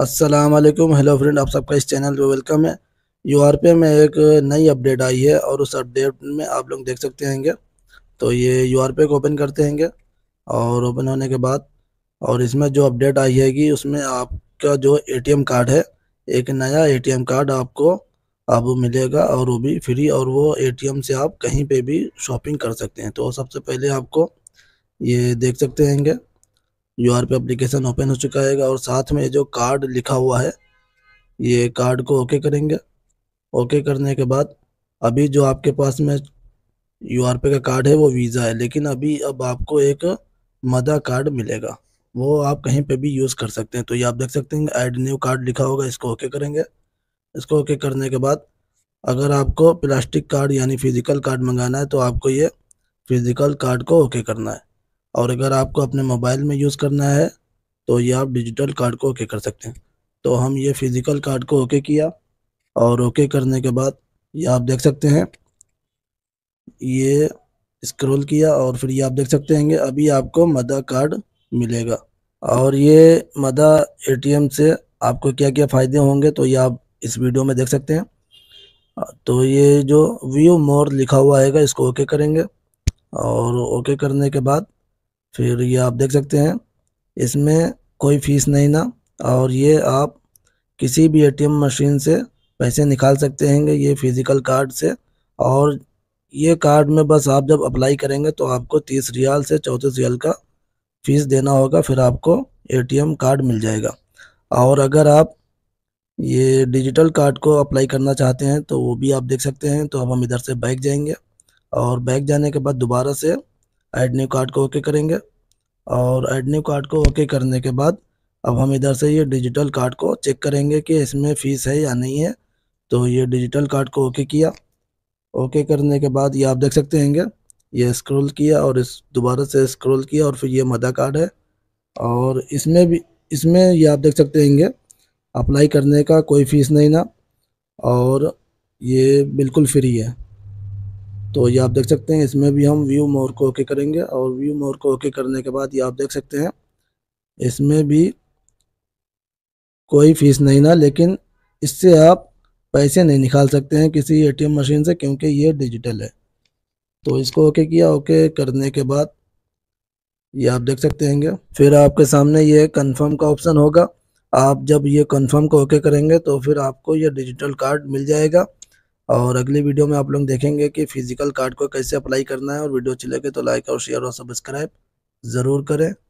Aslam hello friend आप सबका इस चैनल पे वेलकम है यू आर पे में एक नई अपडेट आई है और उस अपडेट में आप लोग देख सकते हैंगे तो ये यू आर पे को ओपन करते हैंगे और ओपन होने के बाद और इसमें जो अपडेट आई है कि उसमें आपका जो एटीएम कार्ड है एक नया एटीएम कार्ड आपको अब मिलेगा और वो भी फ्री और वो एम से आप कहीं पर भी शॉपिंग कर सकते हैं तो सबसे पहले आपको ये देख सकते हैंगे यू पे एप्लीकेशन ओपन हो चुका है और साथ में जो कार्ड लिखा हुआ है ये कार्ड को ओके करेंगे ओके करने के बाद अभी जो आपके पास में यू पे का कार्ड है वो वीज़ा है लेकिन अभी अब आपको एक मदा कार्ड मिलेगा वो आप कहीं पे भी यूज़ कर सकते हैं तो ये आप देख सकते हैं ऐड न्यू कार्ड लिखा होगा इसको ओके करेंगे इसको ओके करने के बाद अगर आपको प्लास्टिक कार्ड यानी फ़िज़िकल कार्ड मंगाना है तो आपको ये फ़िज़िकल कार्ड को ओके करना है और अगर आपको अपने मोबाइल में यूज़ करना है तो ये आप डिजिटल कार्ड को ओके कर सकते हैं तो हम ये फ़िज़िकल कार्ड को ओके किया और ओके करने के बाद ये आप देख सकते हैं ये स्क्रॉल किया और फिर ये आप देख सकते हैं अभी आपको मदा कार्ड मिलेगा और ये मदा एटीएम से आपको क्या क्या फ़ायदे होंगे तो ये आप इस वीडियो में देख सकते हैं तो ये जो व्यू मोर लिखा हुआ आएगा इसको ओके करेंगे और ओके करने के बाद फिर ये आप देख सकते हैं इसमें कोई फ़ीस नहीं ना और ये आप किसी भी एटीएम मशीन से पैसे निकाल सकते हैं ये फिज़िकल कार्ड से और ये कार्ड में बस आप जब अप्लाई करेंगे तो आपको तीस रियाल से चौंतीस रियाल का फ़ीस देना होगा फिर आपको एटीएम कार्ड मिल जाएगा और अगर आप ये डिजिटल कार्ड को अप्लाई करना चाहते हैं तो वो भी आप देख सकते हैं तो अब हम इधर से बैग जाएंगे और बैग जाने के बाद दोबारा से ऐड न्यू कार्ड को ओके करेंगे और ऐड न्यू कार्ड को ओके करने के बाद अब हम इधर से ये डिजिटल कार्ड को चेक करेंगे कि इसमें फ़ीस है या नहीं है तो ये डिजिटल कार्ड को ओके किया ओके करने के बाद ये आप देख सकते हैंगे ये स्क्रॉल किया और इस दोबारा से स्क्रॉल किया और फिर ये मदा कार्ड है और इसमें भी इसमें ये आप देख सकते हैंगे अप्लाई करने का कोई फ़ीस नहीं ना और ये बिल्कुल फ्री है तो ये आप देख सकते हैं इसमें भी हम व्यू मोर को ओके करेंगे और व्यू मोर को ओके करने के बाद ये आप देख सकते हैं इसमें भी कोई फीस नहीं ना लेकिन इससे आप पैसे नहीं निकाल सकते हैं किसी एटीएम मशीन से क्योंकि ये डिजिटल है तो इसको ओके किया ओके करने के बाद ये आप देख सकते हैं फिर आपके सामने ये कंफर्म का ऑप्शन होगा आप जब ये कंफर्म को ओके करेंगे तो फिर आपको ये डिजिटल कार्ड मिल जाएगा और अगली वीडियो में आप लोग देखेंगे कि फ़िज़िकल कार्ड को कैसे अप्लाई करना है और वीडियो अच्छी लगे तो लाइक और शेयर और सब्सक्राइब ज़रूर करें